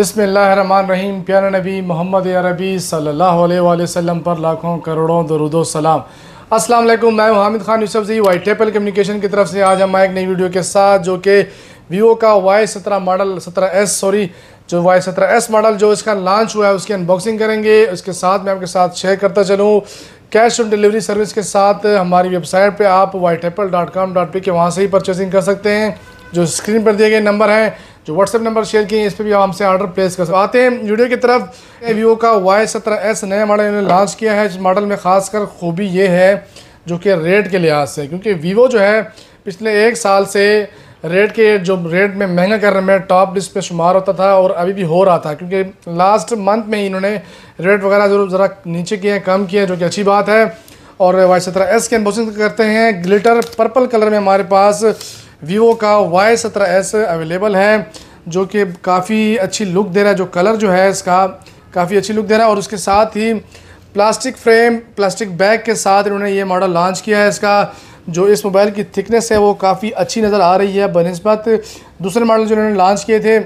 बिसमीम प्यार नबी मोहम्मद अरबी सल्लल्लाहु अलैहि वसल्लम पर लाखों करोड़ों दरुदो सलाम अस्सलाम वालेकुम मैं Hamid Khan Yusuf ji White Apple Communication की तरफ से आज हम आए एक नई वीडियो के साथ जो कि वीवो का वाई सत्रह मॉडल सत्रह एस सॉरी जो वाई सत्रह एस मॉडल जो इसका लॉन्च हुआ है उसकी अनबॉक्सिंग करेंगे उसके साथ मैं आपके साथ शेयर करता चलूँ कैश ऑन डिलीवरी सर्विस के साथ हमारी वेबसाइट पर आप White Apple dot com dot P K वहाँ से ही परचेसिंग कर सकते हैं जो स्क्रीन पर दिए गए नंबर हैं जो व्हाट्सएप नंबर शेयर किए हैं इस पर भी आपसे हमसे ऑर्डर प्लेस कर सकते आते हैं वीडियो की तरफ वीवो का वाई सत्रह एस नया मॉडल इन्होंने लॉन्च किया है इस मॉडल में खासकर खूबी ये है जो कि रेट के लिहाज से क्योंकि वीवो जो है पिछले एक साल से रेट के जो रेट में महंगा कर रहे में टॉप लिस्ट पे शुमार होता था और अभी भी हो रहा था क्योंकि लास्ट मंथ में ही इन्होंने रेट वगैरह जरूर ज़रा नीचे किए हैं कम किए हैं जो कि अच्छी बात है और वाई सत्रह एस की अनबॉक्सिंग करते हैं ग्लिटर पर्पल कलर में हमारे पास वीवो का वाई सत्रह एस अवेलेबल है जो कि काफ़ी अच्छी लुक दे रहा है जो कलर जो है इसका काफ़ी अच्छी लुक दे रहा है और उसके साथ ही प्लास्टिक फ्रेम प्लास्टिक बैग के साथ इन्होंने ये मॉडल लॉन्च किया है इसका जो इस मोबाइल की थिकनेस है वो काफ़ी अच्छी नज़र आ रही है बनस्बत दूसरे मॉडल जो इन्होंने लॉन्च किए थे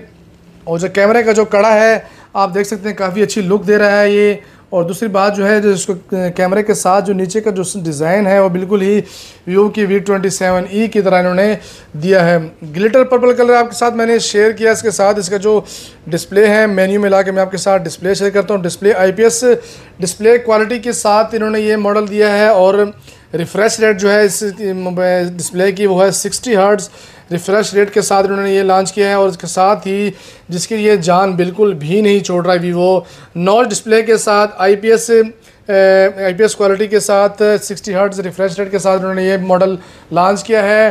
और जो कैमरे का जो कड़ा है आप देख सकते हैं काफ़ी अच्छी लुक दे रहा है ये और दूसरी बात जो है जो इसको कैमरे के साथ जो नीचे का जो डिज़ाइन है वो बिल्कुल ही वीवो की वी ट्वेंटी सेवन ई की तरह इन्होंने दिया है ग्लिटर पर्पल कलर आपके साथ मैंने शेयर किया इसके साथ इसका जो डिस्प्ले है मेन्यू में ला मैं आपके साथ डिस्प्ले शेयर करता हूँ डिस्प्ले आई डिस्प्ले क्वालिटी के साथ इन्होंने ये मॉडल दिया है और रिफ़्रेश रेट जो है इस डिस्प्ले की वो है सिक्सटी हर्ट्स रिफ़्रेश रेट के साथ उन्होंने ये लॉन्च किया है और इसके साथ ही जिसकी ये जान बिल्कुल भी नहीं छोड़ रहा है वीवो नॉच डिस्प्ले के साथ I P S I P S quality के साथ 60 हर्ट्ज़ रिफ़्रेश रेट के साथ उन्होंने ये मॉडल लॉन्च किया है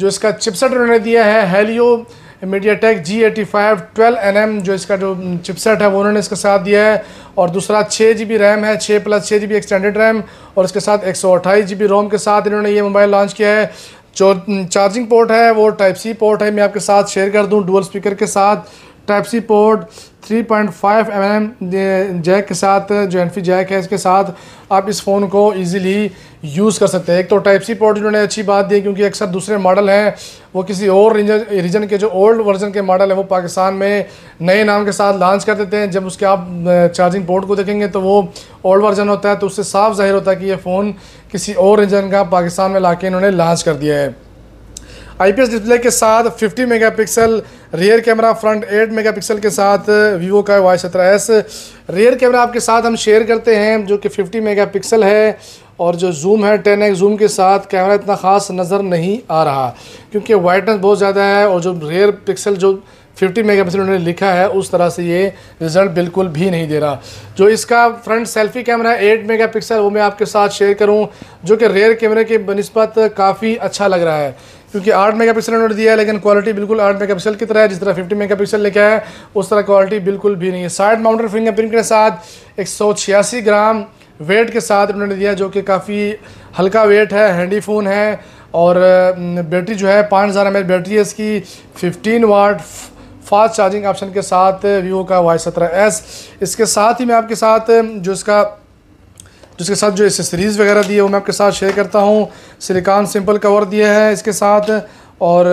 जो इसका चिपसेट उन्होंने दिया है Helio MediaTek G eighty five twelve N M जो इसका जो चिपसेट है वो उन्होंने इसके साथ दिया है और दूसरा छः जी बी रैम है छः प्लस छः जी बी एक्सटेंडेड रैम और इसके साथ एक सौ अट्ठाईस जी बी रोम के साथ इन्होंने ये मोबाइल लॉन्च किया है जो चार्जिंग पोर्ट है वो टाइप सी पोर्ट है मैं आपके साथ शेयर कर दूँ डुअल स्पीकर के साथ type C port 3.5 point mm jack के साथ जो एनफी जैक है इसके साथ आप इस फ़ोन को ईज़िली यूज़ कर सकते हैं एक तो टाइप सी पोर्ट इन्होंने अच्छी बात दी क्योंकि अक्सर दूसरे मॉडल हैं वो किसी और रीजन के जो ओल्ड वर्जन के मॉडल हैं वो पाकिस्तान में नए नाम के साथ लॉन्च कर देते हैं जब उसके आप चार्जिंग पोर्ट को देखेंगे तो वो ओल्ड वर्जन होता है तो उससे साफ जाहिर होता है कि ये फ़ोन किसी और रीजन का पाकिस्तान में ला इन्होंने लॉन्च कर दिया है आईपीएस डिस्प्ले के साथ 50 megapixel rear camera front 8 megapixel के साथ वीवो का वाई सत्रह एस रियर कैमरा आपके साथ हम शेयर करते हैं जो कि 50 मेगापिक्सल है और जो जूम है टेन एक्स जूम के साथ कैमरा इतना ख़ास नज़र नहीं आ रहा क्योंकि वाइटनेस बहुत ज़्यादा है और जो रेयर पिक्सल जो 50 मेगा उन्होंने लिखा है उस तरह से ये रिज़ल्ट बिल्कुल भी नहीं दे रहा जो इसका फ्रंट सेल्फी कैमरा है एट मेगा वो मैं आपके साथ शेयर करूं जो कि रेयर कैमरे के बनस्बत काफ़ी अच्छा लग रहा है क्योंकि 8 मेगापिक्सल उन्होंने दिया है लेकिन क्वालिटी बिल्कुल 8 मेगापिक्सल की तरह है जिस तरह 50 मेगापिक्सल लिखा है उस तरह क्वालिटी बिल्कुल भी नहीं है साइड माउंटेड फिंगरप्रिंट के साथ एक ग्राम वेट के साथ उन्होंने दिया जो कि काफ़ी हल्का वेट है हैंडी फ़ोन है और बैटरी जो है पाँच हज़ार एम बैटरी है इसकी fifteen watt fast charging option के साथ वीवो का वाई सत्रह एस इसके साथ ही मैं आपके साथ जो इसका जिसके साथ जो एसेसरीज़ वगैरह दी है वो मैं आपके साथ शेयर करता हूँ सिलिकॉन सिंपल कवर दिया है इसके साथ और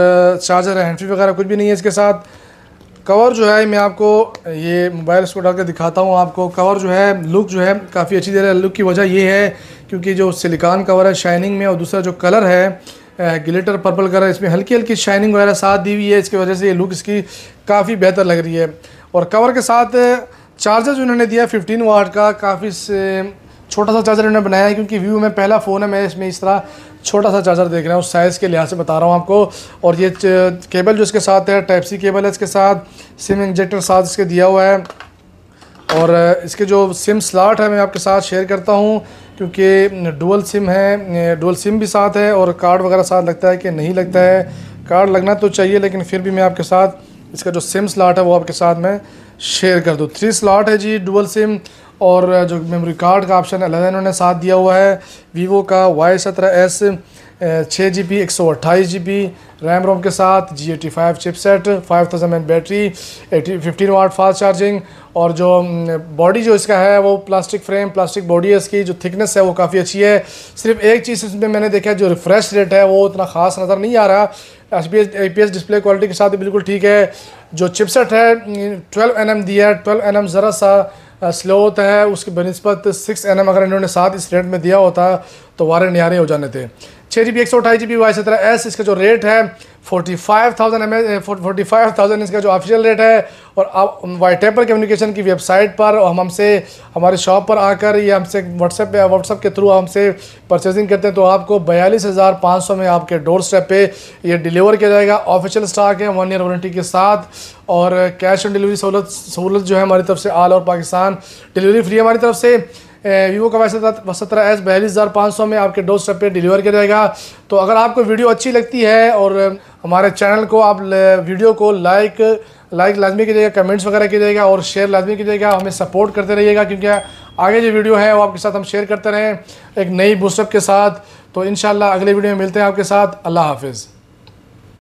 चार्जर हैंडफ्री वगैरह कुछ भी नहीं है इसके साथ कवर जो है मैं आपको ये मोबाइल इसको डाल कर दिखाता हूँ आपको कवर जो है लुक जो है काफ़ी अच्छी दे रहा है लुक की वजह ये है क्योंकि जो सिलिकॉन कवर है शाइनिंग में और दूसरा जो कलर है ग्लिटर पर्पल कलर इसमें हल्की हल्की शाइनिंग वगैरह साथ दी हुई है इसकी वजह से ये लुक इसकी काफ़ी बेहतर लग रही है और कवर के साथ चार्जर जो इन्होंने दिया फिफ्टीन वाट का काफ़ी छोटा सा चार्जर इन्होंने बनाया है क्योंकि व्यू में पहला फ़ोन है मैं इसमें इस तरह छोटा सा चार्जर देख रहा हूँ साइज़ के लिहाज से बता रहा हूँ आपको और ये केबल जो इसके साथ है टाइप सी केबल है इसके साथ सिम इंजेक्टर साथ इसके दिया हुआ है और इसके जो सिम स्लॉट है मैं आपके साथ शेयर करता हूँ क्योंकि डुअल सिम है डुअल सिम भी साथ है और कार्ड वगैरह साथ लगता है कि नहीं लगता है कार्ड लगना तो चाहिए लेकिन फिर भी मैं आपके साथ इसका जो सिम स्लॉट है वो आपके साथ मैं शेयर कर दूँ थ्री स्लॉट है जी डुअल सिम और जो मेमोरी कार्ड का ऑप्शन अलग इन्होंने साथ दिया हुआ है वीवो का वाई सत्रह एस छः जी बी एक सौ अट्ठाईस जी बी रैम रोम के साथ G eighty five chip set five thousand M battery eighty fifteen watt fast charging और जो बॉडी जो इसका है वो प्लास्टिक फ्रेम प्लास्टिक बॉडी है इसकी जो थिकनेस है वो काफ़ी अच्छी है सिर्फ एक चीज़ इसमें मैंने देखा जो रिफ्रेश रेट है वो उतना खास नज़र नहीं आ रहा H P S display quality के साथ बिल्कुल ठीक है जो चिपसेट है ट्वेल्व एन एम दिया है ट्वेल्व एन एम ज़रा सा स्लो होता है उसकी बनस्बत सिक्स एन एम अगर इन्होंने साथ इस रेट में दिया होता तो वारे नारे हो जाने थे छः जी बी एक सौ अठाई जी बी वाई सत्रह एस इसका जो रेट है forty five thousand M A forty five thousand इसका जो ऑफिशियल रेट है और आप वाई टेपर कम्युनिकेशन की वेबसाइट पर हम हमसे हमारे शॉप पर आकर या हमसे व्हाट्सएप या व्हाट्सएप के थ्रू हमसे परचेजिंग करते हैं तो आपको बयालीस हज़ार पाँच सौ में आपके डोर स्टेप पे ये डिलीवर किया जाएगा ऑफिशियल स्टॉक है वन ईयर वारंटी के साथ और कैश ऑन डिलीवरी सहूलत सहूलत जो है हमारी तरफ से आल और पाकिस्तान डिलीवरी फ्री हमारी तरफ से वीवो का वैसे वह सत्रह एस बयालीस हज़ार पाँच सौ में आपके डोर स्टेप पर डिलीवर किया जाएगा तो अगर आपको वीडियो अच्छी लगती है और हमारे चैनल को आप वीडियो को लाइक लाइक लाजमी कीजिएगा कमेंट्स वगैरह कीजिएगा और शेयर लाजमी कीजिएगा हमें सपोर्ट करते रहिएगा क्योंकि आगे जो वीडियो है वो आपके साथ हम शेयर करते रहें एक नई बूस्टअप के साथ तो इन अगले वीडियो में मिलते हैं आपके साथ अल्लाह हाफिज़